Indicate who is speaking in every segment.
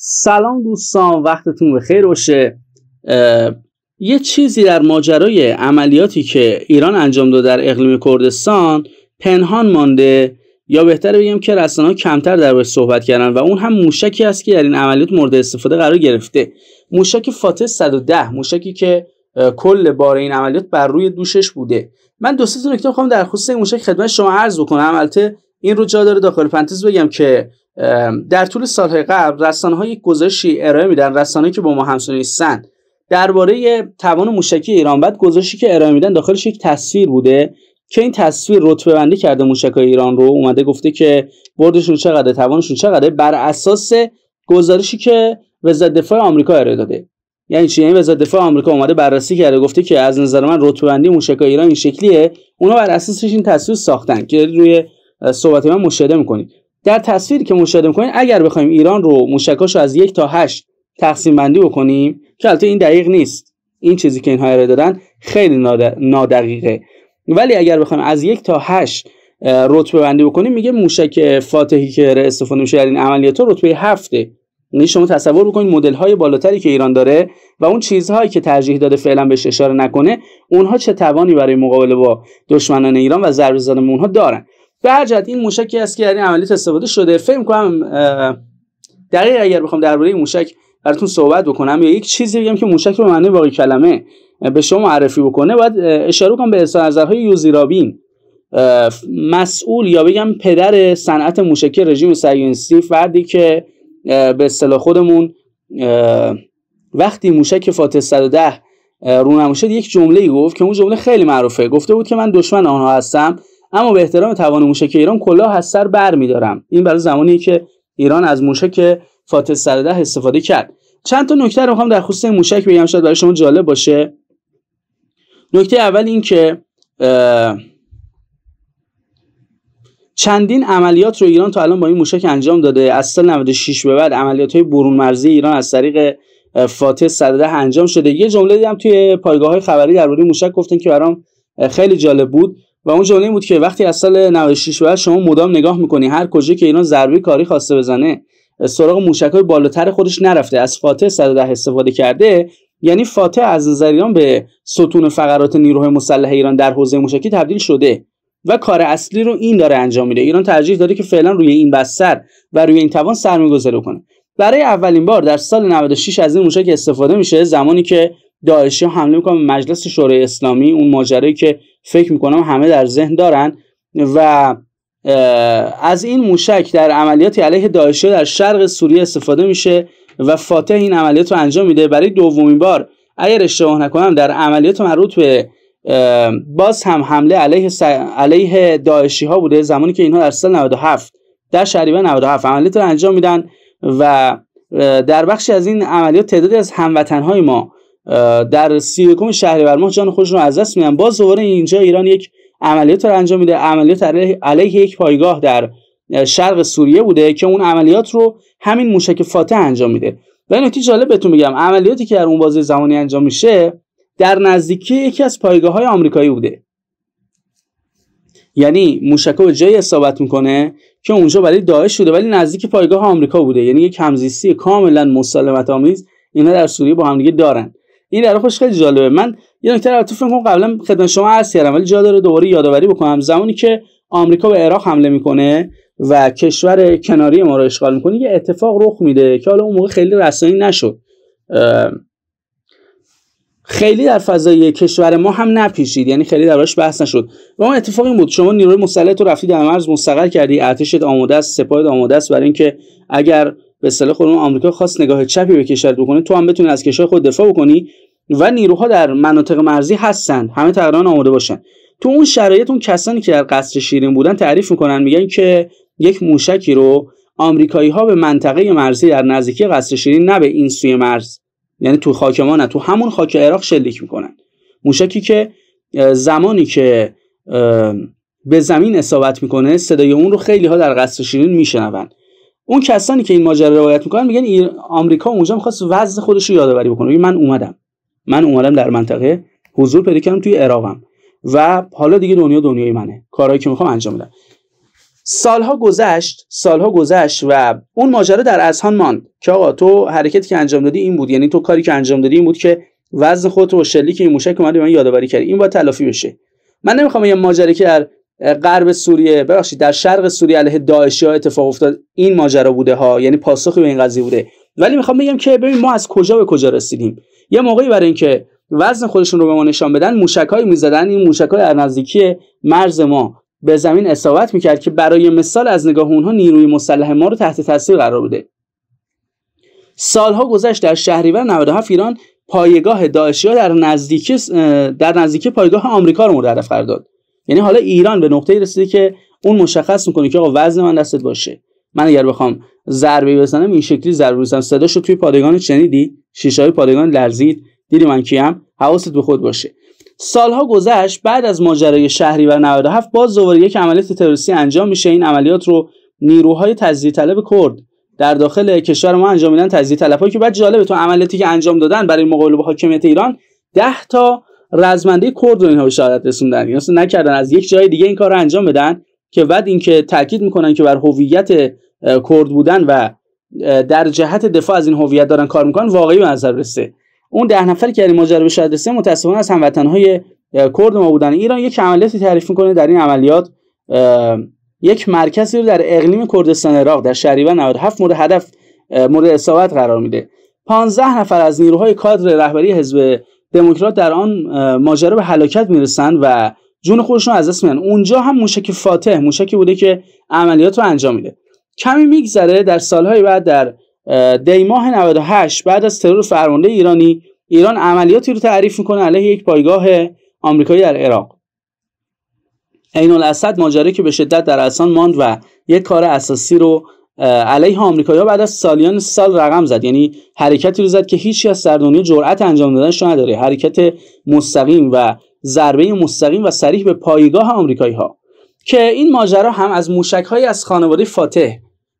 Speaker 1: سلام دوستان وقتتون به خیر باشه یه چیزی در ماجرای عملیاتی که ایران انجام داد در اقلیم کردستان پنهان مانده یا بهتر بگم که رسانه کمتر در صحبت کردن و اون هم موشکی است که در این عملیات مورد استفاده قرار گرفته موشک فاتح 110 موشکی که کل بار این عملیات بر روی دوشش بوده من دو سه نکته در خصوص این موشک خدمت شما عرض بکنم البته این رو جا داره داخل پنتز بگم که در طول سالهای قبل رسانه های گزارشی ارائه میدن رسانه که با ما همسو نیستن درباره توان موشکی ایران بعد گزارشی که ارائه میدن داخلش یک تصویر بوده که این تصویر رتبه بندی کرده موشکای ایران رو اومده گفته که بردشون چقدره توانشون چقدره بر اساس گزارشی که وزارت دفاع آمریکا ارائه داده یعنی چی یعنی وزارت دفاع آمریکا اومده بررسی کرده گفته که از نظر من رتبه بندی موشکای ایران این شکلیه اونا بر اساسش این تصویر ساختن که روی صحبت من مشاهده میکنید در تصویری که مشاهده میکنید اگر بخوایم ایران رو موشکاش رو از یک تا 8 تقسیم بندی بکنیم که البته این دقیق نیست این چیزی که اینها ارائه دادن خیلی نادقیقه ولی اگر بخوایم از یک تا هشت رتبه بندی بکنیم میگه موشک فاتحی که استفاده میشه در این عملیات رتبه هفته یعنی شما تصور بکنید مدل های بالاتری که ایران داره و اون چیزهایی که ترجیح داده فعلا بهش اشاره نکنه اونها چه توانی برای مقابله با دشمنان ایران و ضربه زدن اونها دارن جد این موشکی است که در این عملیات استفاده شده فکر کنم دقیق اگر بخوام درباره موشک براتون صحبت بکنم یا یک چیزی بگم که موشک رو به معنی واقعی کلمه به شما معرفی بکنه باید اشاره کنم به اظهار نظرهای یوزیرابین مسئول یا بگم پدر صنعت موشکی رژیم صهیونیستی فردی که به اصطلاح خودمون وقتی موشک فاتح 110 رونمون شد یک جمله گفت که اون جمله خیلی معروفه گفته بود که من دشمن آنها هستم اما به احترام توان موشک ایران کلاه از سر برمیدارم این برای زمانی که ایران از موشک فاتح سرده استفاده کرد چند تا نکته رو میخوام در خصوص موشک بگم شاید برای شما جالب باشه نکته اول این که چندین عملیات رو ایران تا الان با این موشک انجام داده از سال 96 به بعد عملیات های برون مرزی ایران از طریق فاتح صدده انجام شده یه جمله دیدم توی پایگاه های خبری درباره موشک گفتن که برام خیلی جالب بود و اون جمله بود که وقتی از سال 96 بعد شما مدام نگاه میکنی هر کجا که ایران ضربه کاری خواسته بزنه سراغ موشکای بالاتر خودش نرفته از فاتح 110 استفاده کرده یعنی فاتح از نظر ایران به ستون فقرات نیروهای مسلح ایران در حوزه موشکی تبدیل شده و کار اصلی رو این داره انجام میده ایران ترجیح داده که فعلا روی این بستر و روی این توان سرمایه‌گذاری کنه برای اولین بار در سال 96 از این موشک استفاده میشه زمانی که داعشی حمله میکنن به مجلس شورای اسلامی اون ماجرایی که فکر میکنم همه در ذهن دارن و از این موشک در عملیاتی علیه داعشی در شرق سوریه استفاده میشه و فاتح این عملیات رو انجام میده برای دومین بار اگر اشتباه نکنم در عملیات مربوط به باز هم حمله علیه, س... علیه ها بوده زمانی که اینها در سال 97 در شریبه 97 عملیات رو انجام میدن و در بخشی از این عملیات تعدادی از هموطن های ما در سی شهری شهریور ماه جان خودش رو از دست میدن باز دوباره اینجا ایران یک عملیات رو انجام میده عملیات علیه یک پایگاه در شرق سوریه بوده که اون عملیات رو همین موشک فاتح انجام میده و این نکته جالب بهتون میگم عملیاتی که در اون بازه زمانی انجام میشه در نزدیکی یکی از پایگاه های آمریکایی بوده یعنی موشک به جایی اصابت میکنه که اونجا برای داعش شده ولی نزدیک پایگاه آمریکا بوده یعنی یک همزیستی کاملا مسالمت آمیز اینا در سوریه با همدیگه دارن این در خوش خیلی جالبه من یه نکته تو فکر کنم قبلا خدمت شما عرض کردم ولی جا داره دوباره یادآوری بکنم زمانی که آمریکا به عراق حمله میکنه و کشور کناری ما رو اشغال میکنه یه اتفاق رخ میده که حالا اون موقع خیلی رسانی نشد خیلی در فضای کشور ما هم نپیشید یعنی خیلی درش بحث نشد و اون اتفاقی بود شما نیروی مسلح تو رفتی در مرز مستقر کردی ارتشت آماده است سپاهت آماده است برای اینکه اگر به اصطلاح خود آمریکا خاص نگاه چپی به کشور بکنه تو هم بتونی از کشور خود دفاع بکنی و نیروها در مناطق مرزی هستن همه تقریبا آماده باشن تو اون شرایط اون کسانی که در قصر شیرین بودن تعریف میکنن میگن که یک موشکی رو آمریکایی ها به منطقه مرزی در نزدیکی قصر شیرین نه به این سوی مرز یعنی تو خاکمانه تو همون خاک عراق شلیک میکنن موشکی که زمانی که به زمین اصابت میکنه صدای اون رو خیلی ها در قصر شیرین میشنوند اون کسانی که این ماجرا رو روایت میکنن میگن آمریکا اونجا میخواست وضع خودش رو یادآوری بکنه من اومدم من اومدم در منطقه حضور پیدا کردم توی عراقم و حالا دیگه دنیا دنیای منه کارهایی که میخوام انجام بدم سالها گذشت سالها گذشت و اون ماجرا در اذهان ماند که آقا تو حرکتی که انجام دادی این بود یعنی تو کاری که انجام دادی این بود که وزن خودت رو شلیک این موشک اومد من یادآوری کردی این با تلافی بشه من نمیخوام یه ماجرا که در غرب سوریه ببخشید در شرق سوریه علیه داعش ها اتفاق افتاد این ماجرا بوده ها یعنی پاسخی به این قضیه بوده ولی میخوام بگم که ببین ما از کجا به کجا رسیدیم یه موقعی برای اینکه وزن خودشون رو به ما نشان بدن موشکهایی میزدن این موشکای از نزدیکی مرز ما به زمین اصابت میکرد که برای مثال از نگاه اونها نیروی مسلح ما رو تحت تاثیر قرار بوده سالها گذشت در شهریور 97 ایران پایگاه داعشی در نزدیکی در نزدیکی پایگاه آمریکا رو مورد هدف قرار داد یعنی حالا ایران به نقطه رسیده که اون مشخص میکنه که آقا وزن من دستت باشه من اگر بخوام ضربه بزنم این شکلی ضربه بزنم صداش رو توی پادگان شنیدی شیشه های پادگان لرزید دیدی من کیم حواست به خود باشه سالها گذشت بعد از ماجرای شهری و 97 باز دوباره یک عملیات تروریستی انجام میشه این عملیات رو نیروهای تجزیه طلب کرد در داخل کشور ما انجام میدن تجزیه طلبهایی که بعد جالبه تو عملیاتی که انجام دادن برای مقابله با حاکمیت ایران 10 تا رزمنده کرد رو اینها شهادت رسوندن یعنی اصلا نکردن از یک جای دیگه این کار رو انجام بدن که بعد اینکه تاکید میکنن که بر هویت کرد بودن و در جهت دفاع از این هویت دارن کار میکنن واقعی به نظر رسه اون ده نفر که یعنی ماجرا به شهادت رسه متاسفانه از هموطنهای کرد ما بودن ایران یک عملیاتی تعریف میکنه در این عملیات یک مرکزی رو در اقلیم کردستان عراق در شریبه 97 مورد هدف مورد اصابت قرار میده 15 نفر از نیروهای کادر رهبری حزب دموکرات در آن ماجرا به هلاکت میرسند و جون خودشون از دست میدن اونجا هم موشک فاتح موشکی بوده که عملیات رو انجام میده کمی میگذره در سالهای بعد در دیماه 98 بعد از ترور فرمانده ایرانی ایران عملیاتی رو تعریف میکنه علیه یک پایگاه آمریکایی در عراق عین الاسد ماجرا که به شدت در اسان ماند و یک کار اساسی رو علیه آمریکایی‌ها بعد از سالیان سال رقم زد یعنی حرکتی رو زد که هیچی از سردونی دنیا جرأت انجام دادنش نداره حرکت مستقیم و ضربه مستقیم و سریح به پایگاه ها که این ماجرا هم از موشک‌های از خانواده فاتح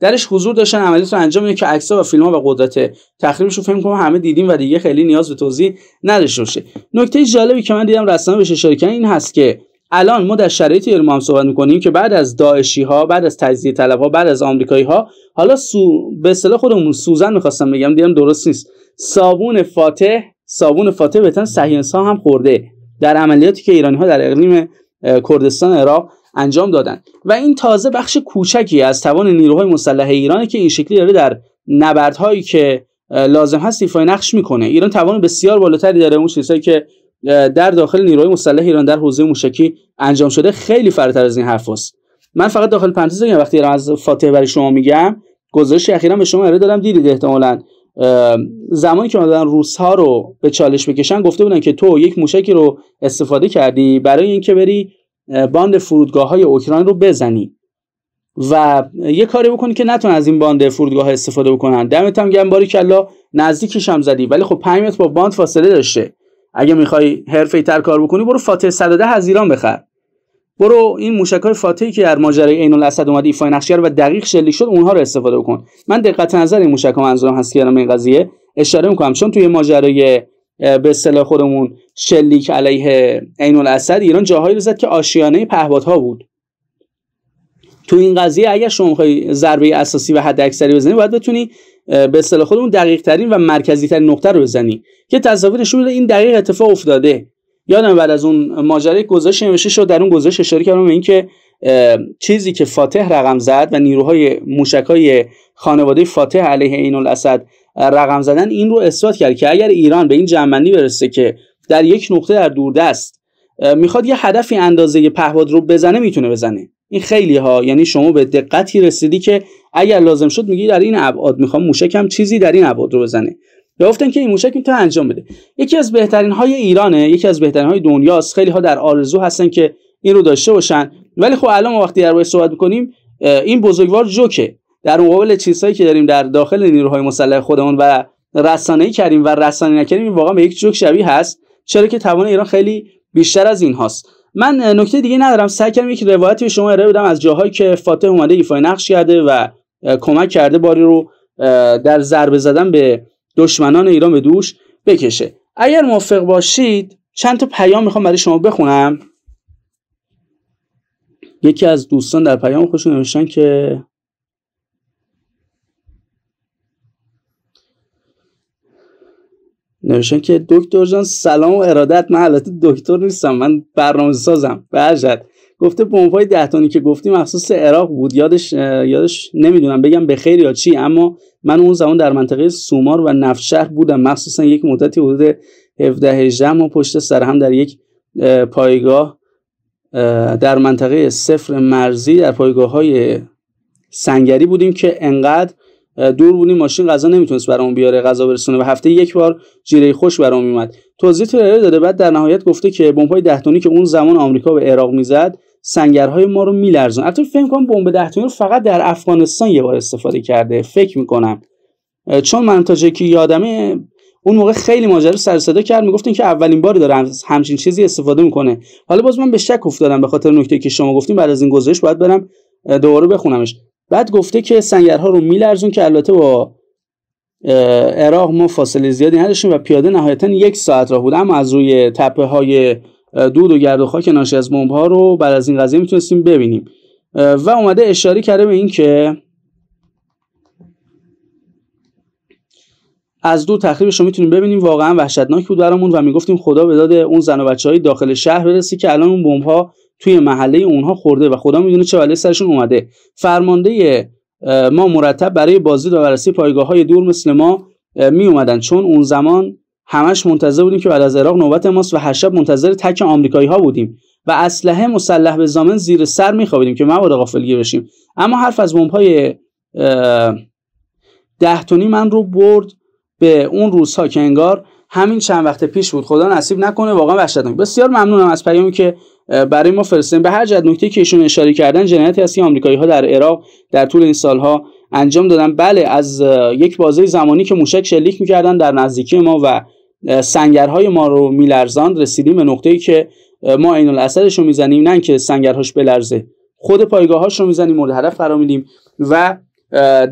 Speaker 1: درش حضور داشتن عملیات رو انجام میده که عکس‌ها و فیلم‌ها و قدرت تخریبش رو فهم کنم همه دیدیم و دیگه خیلی نیاز به توضیح نداشته باشه نکته جالبی که من دیدم رسانه بهش اشاره این هست که الان ما در شرایطی ما هم صحبت میکنیم که بعد از داعشی ها بعد از تجزیه طلب ها بعد از آمریکایی ها حالا سو... به اصطلاح خودمون سوزن میخواستم بگم دیدم درست نیست صابون فاتح صابون فاتح بهتن صهیونیست ها هم خورده در عملیاتی که ایرانی ها در اقلیم کردستان عراق انجام دادن و این تازه بخش کوچکی از توان نیروهای مسلح ایرانی که این شکلی داره در نبردهایی که لازم هست ایفای نقش میکنه ایران توان بسیار بالاتری داره اون چیزهایی که در داخل نیروهای مسلح ایران در حوزه موشکی انجام شده خیلی فراتر از این حرفاست من فقط داخل پنتز میگم وقتی از فاتح برای شما میگم گزارش اخیرا به شما ارائه دادم دیدید احتمالا زمانی که اومدن روس ها رو به چالش بکشن گفته بودن که تو یک موشکی رو استفاده کردی برای اینکه بری باند فرودگاه های اوکراین رو بزنی و یه کاری بکنی که نتون از این باند فرودگاه استفاده بکنن دمت هم باری کلا نزدیکش هم زدی ولی خب 5 متر با باند فاصله داشته اگه میخوای حرفه تر کار بکنی برو فاتح 110 از ایران بخر برو این موشک فاتحی که در ماجرای عین الاسد اومد ایفای نقشه و دقیق شلیک شد اونها رو استفاده بکن من دقت نظر این موشک ها منظورم هست که این قضیه اشاره میکنم چون توی ماجرای به اصطلاح خودمون شلیک علیه عین الاسد ایران جاهایی رو زد که آشیانه پهپادها بود تو این قضیه اگر شما میخوای ضربه اساسی و حد اکثری بزنی باید بتونی به اصطلاح خودمون دقیق ترین و مرکزی ترین نقطه رو بزنی که تصاویر نشون این دقیق اتفاق افتاده یادم بعد از اون ماجرای گزارش نوشته شد در اون گزارش اشاره کردم به اینکه چیزی که فاتح رقم زد و نیروهای موشکای خانواده فاتح علیه عین الاسد رقم زدن این رو اثبات کرد که اگر ایران به این جنبندی برسه که در یک نقطه در دوردست میخواد یه هدفی اندازه پهپاد رو بزنه میتونه بزنه این خیلی ها یعنی شما به دقتی رسیدی که اگر لازم شد میگی در این ابعاد میخوام موشکم چیزی در این ابعاد رو بزنه یافتن که این موشک میتونه انجام بده یکی از بهترین های ایرانه یکی از بهترین های دنیاست خیلی ها در آرزو هستن که این رو داشته باشن ولی خب الان وقتی در صحبت میکنیم این بزرگوار جوکه در مقابل چیزهایی که داریم در داخل نیروهای مسلح خودمون و رسانه‌ای کردیم و رسانه نکردیم واقعا به یک جوک شبیه هست چرا که توان ایران خیلی بیشتر از این هاست من نکته دیگه ندارم سعی کردم یک روایتی به شما ارائه بدم از جاهایی که فاتح اومده ایفای نقش کرده و کمک کرده باری رو در ضربه زدن به دشمنان ایران به دوش بکشه اگر موافق باشید چند تا پیام میخوام برای شما بخونم یکی از دوستان در پیام خوشون نوشتن که نوشن که دکتر جان سلام و ارادت من البته دکتر نیستم من برنامه سازم برشت گفته بمبای دهتانی که گفتیم مخصوص عراق بود یادش یادش نمیدونم بگم به خیر یا چی اما من اون زمان در منطقه سومار و نفشهر بودم مخصوصا یک مدتی حدود 17 18 ماه پشت سر هم در یک پایگاه در منطقه صفر مرزی در پایگاه های سنگری بودیم که انقدر دور بودیم ماشین غذا نمیتونست برامون بیاره غذا برسونه و هفته یک بار جیره خوش برام میومد توضیح ترره داده بعد در نهایت گفته که بمب های دهتونی که اون زمان آمریکا به عراق میزد سنگرهای ما رو میلرزون البته فکر کنم بمب دهتونی رو فقط در افغانستان یه بار استفاده کرده فکر میکنم چون من تا که یادمه اون موقع خیلی ماجرا سر صدا کرد میگفتن که اولین باری داره همچین چیزی استفاده میکنه حالا باز من به شک افتادم به خاطر نکته که شما گفتیم بعد از این گزارش باید برم دوباره بخونمش بعد گفته که سنگرها رو میلرزون که البته با عراق ما فاصله زیادی نداشتیم و پیاده نهایتا یک ساعت راه بود اما از روی تپه های دود و گرد و خاک ناشی از بمب ها رو بعد از این قضیه میتونستیم ببینیم و اومده اشاره کرده به این که از دو تخریبش رو میتونیم ببینیم واقعا وحشتناک بود برامون و میگفتیم خدا به داد اون زن و بچه های داخل شهر برسی که الان اون بمب ها توی محله اونها خورده و خدا میدونه چه بلایی سرشون اومده فرمانده ما مرتب برای بازدید و بررسی پایگاه های دور مثل ما می اومدن چون اون زمان همش منتظر بودیم که بعد از عراق نوبت ماست و هر شب منتظر تک آمریکایی ها بودیم و اسلحه مسلح به زامن زیر سر میخوابیدیم که مبادا غافلگیر بشیم اما حرف از بمب های دهتونی من رو برد به اون روزها که انگار همین چند وقت پیش بود خدا نصیب نکنه واقعا وحشتناک بسیار ممنونم از پیامی که برای ما فرستن. به هر جد نکته که ایشون اشاره کردن جنایتی هست که آمریکایی ها در عراق در طول این سالها انجام دادن بله از یک بازه زمانی که موشک شلیک میکردن در نزدیکی ما و سنگرهای ما رو میلرزاند رسیدیم به نقطه‌ای که ما عین الاسدش رو میزنیم نه که سنگرهاش بلرزه خود پایگاهاش رو میزنیم مورد هدف قرار میدیم و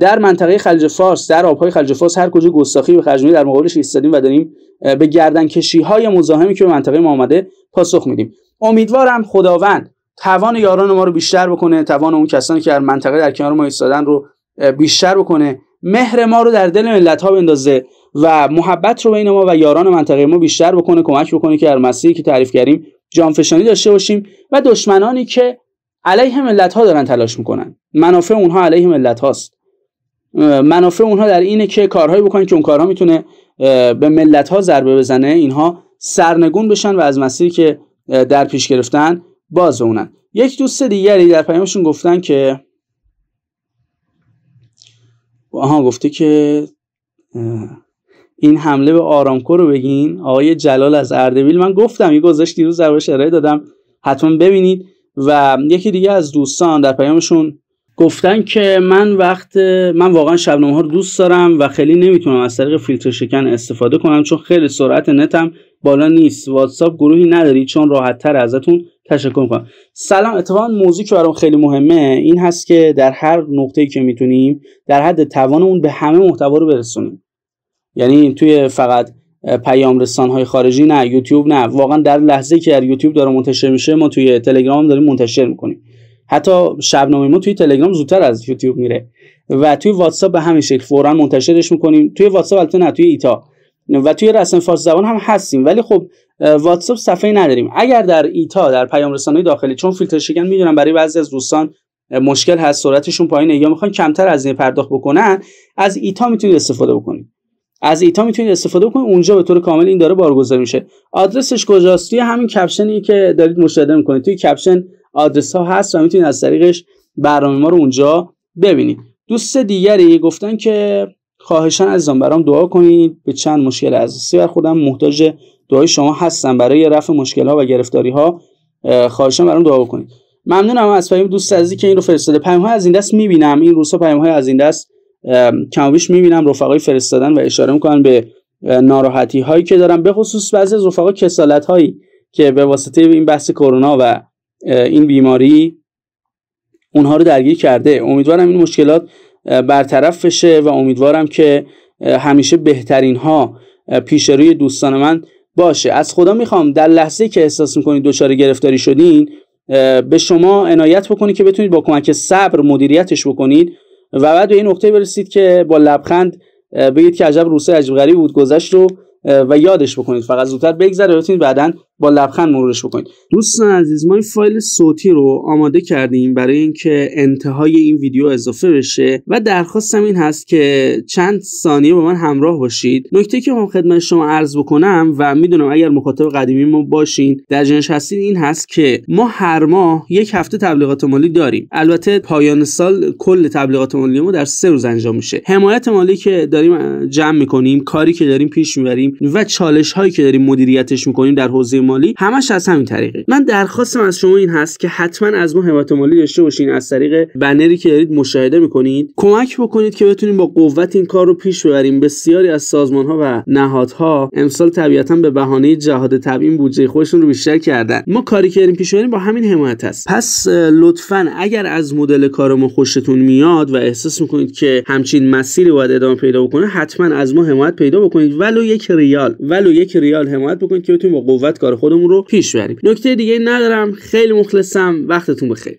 Speaker 1: در منطقه خلیج فارس در آبهای خلیج فارس هر کجا گستاخی به خرج در مقابلش ایستادیم و داریم به گردن کشی های مزاحمی که به منطقه ما آمده پاسخ میدیم امیدوارم خداوند توان یاران ما رو بیشتر بکنه توان اون کسانی که در منطقه در کنار ما ایستادن رو بیشتر بکنه مهر ما رو در دل ملت ها بندازه و محبت رو بین ما و یاران منطقه ما بیشتر بکنه کمک بکنه که در مسیری که تعریف کردیم جانفشانی داشته باشیم و دشمنانی که علیه ملت ها دارن تلاش میکنن منافع اونها علیه ملت هاست منافع اونها در اینه که کارهایی بکنن که اون کارها میتونه به ملت ها ضربه بزنه اینها سرنگون بشن و از مسیری که در پیش گرفتن باز اونن یک دوست دیگری در پیامشون گفتن که آها گفته که این حمله به آرامکو رو بگین آقای جلال از اردبیل من گفتم یه گذاشت دیروز در ارائه دادم حتما ببینید و یکی دیگه از دوستان در پیامشون گفتن که من وقت من واقعا شبنامه ها رو دوست دارم و خیلی نمیتونم از طریق فیلتر شکن استفاده کنم چون خیلی سرعت نتم بالا نیست واتساپ گروهی نداری چون راحت تر ازتون تشکر کنم سلام اتفاقا موضوعی که برام خیلی مهمه این هست که در هر نقطه‌ای که میتونیم در حد توانمون به همه محتوا رو برسونیم یعنی توی فقط پیام رسان های خارجی نه یوتیوب نه واقعا در لحظه که در یوتیوب داره منتشر میشه ما توی تلگرام داریم منتشر میکنیم حتی شبنامه ما توی تلگرام زودتر از یوتیوب میره و توی واتساپ به همین شکل فورا منتشرش میکنیم توی واتساپ البته نه توی ایتا و توی رسم فارسی زبان هم هستیم ولی خب واتساپ صفحه نداریم اگر در ایتا در پیام رسانی داخلی چون فیلتر شکن میدونم برای بعضی از دوستان مشکل هست سرعتشون پایینه یا میخوان کمتر از این پرداخت بکنن از ایتا میتونید استفاده بکنید از ایتا میتونید استفاده کنید اونجا به طور کامل این داره بارگذاری میشه آدرسش کجاست توی همین کپشنی که دارید مشاهده میکنید توی کپشن آدرس ها هست و میتونید از طریقش برنامه ما رو اونجا ببینید دوست دیگری گفتن که خواهشان عزیزان برام دعا کنید به چند مشکل اساسی برخوردم محتاج دعای شما هستم برای رفع مشکل ها و گرفتاری ها خواهشان برام دعا کنید ممنونم از پیام دوست عزیزی که این رو فرستاده پیام های از این دست میبینم این روزها پیام های از این دست کمویش میبینم رفقای فرستادن و اشاره میکنن به ناراحتی هایی که دارم به خصوص بعضی از رفقا کسالت هایی که به واسطه این بحث کرونا و این بیماری اونها رو درگیر کرده امیدوارم این مشکلات برطرف بشه و امیدوارم که همیشه بهترین ها پیش روی دوستان من باشه از خدا میخوام در لحظه که احساس میکنید دچار گرفتاری شدین به شما عنایت بکنید که بتونید با کمک صبر مدیریتش بکنید و بعد به این نقطه برسید که با لبخند بگید که عجب روسه عجب غریب بود گذشت رو و یادش بکنید فقط زودتر بگذره بتونید بعدا با لبخند مرورش بکنید دوستان عزیز ما این فایل صوتی رو آماده کردیم برای اینکه انتهای این ویدیو اضافه بشه و درخواستم این هست که چند ثانیه با من همراه باشید نکته که من خدمت شما عرض بکنم و میدونم اگر مخاطب قدیمی ما باشین در جنش هستین این هست که ما هر ماه یک هفته تبلیغات مالی داریم البته پایان سال کل تبلیغات مالی ما در سه روز انجام میشه حمایت مالی که داریم جمع میکنیم کاری که داریم پیش میبریم و چالش هایی که داریم مدیریتش میکنیم در حوزه مالی همش از همین طریقه من درخواستم از شما این هست که حتما از ما حمایت مالی داشته باشین از طریق بنری که دارید مشاهده میکنید کمک بکنید که بتونیم با قوت این کار رو پیش ببریم بسیاری از سازمان ها و نهادها امسال طبیعتا به بهانه جهاد تبیین بودجه خودشون رو بیشتر کردن ما کاری که داریم پیش ببریم با همین حمایت است پس لطفا اگر از مدل کار ما خوشتون میاد و احساس میکنید که همچین مسیری باید ادامه پیدا بکنه حتما از ما حمایت پیدا بکنید ولو یک ریال ولو یک ریال حمایت بکنید که بتونیم با قوت کار خودمون رو پیش بریم نکته دیگه ندارم خیلی مخلصم وقتتون بخیر